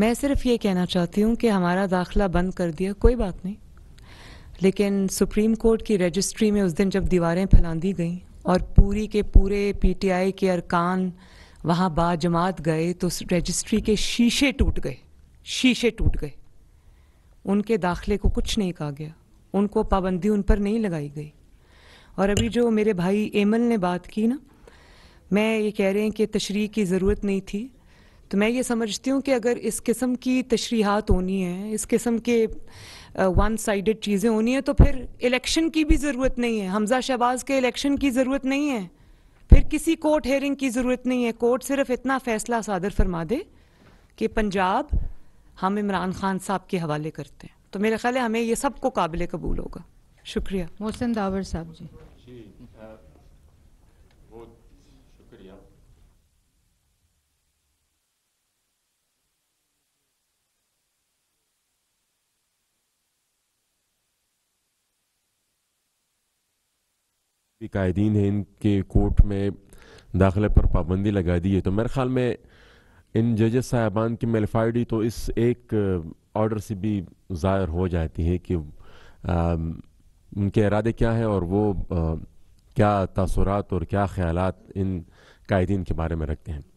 मैं सिर्फ ये कहना चाहती हूँ कि हमारा दाखला बंद कर दिया कोई बात नहीं लेकिन सुप्रीम कोर्ट की रजिस्ट्री में उस दिन जब दीवारें दी गईं और पूरी के पूरे पीटीआई के अरकान वहाँ बाजमात गए तो उस रजिस्ट्री के शीशे टूट गए शीशे टूट गए उनके दाखले को कुछ नहीं कहा गया उनको पाबंदी उन पर नहीं लगाई गई और अभी जो मेरे भाई एमल ने बात की ना मैं ये कह रहे हैं कि तशरी की ज़रूरत नहीं थी तो मैं ये समझती हूँ कि अगर इस किस्म की तशरीहत होनी है इस किस्म के वन साइड चीज़ें होनी है तो फिर इलेक्शन की भी ज़रूरत नहीं है हमजा शहबाज के इलेक्शन की ज़रूरत नहीं है फिर किसी कोर्ट हेयरिंग की ज़रूरत नहीं है कोर्ट सिर्फ इतना फ़ैसला सादर फरमा दे कि पंजाब हम इमरान खान साहब के हवाले करते हैं तो मेरे ख्याल है हमें ये को काबिल कबूल होगा शुक्रिया मोहसिन दावर साहब जी, जी आ, बहुत शुक्रिया भी कायदीन हैं इनके कोर्ट में दाखिले पर पाबंदी लगा दी है तो मेरे ख्याल में इन जजेस साहबान की मेलफाइडी तो इस एक ऑर्डर से भी ज़ाहिर हो जाती है कि आ, उनके इरादे क्या हैं और वो आ, क्या तसरात और क्या ख्याल इन कायदीन के बारे में रखते हैं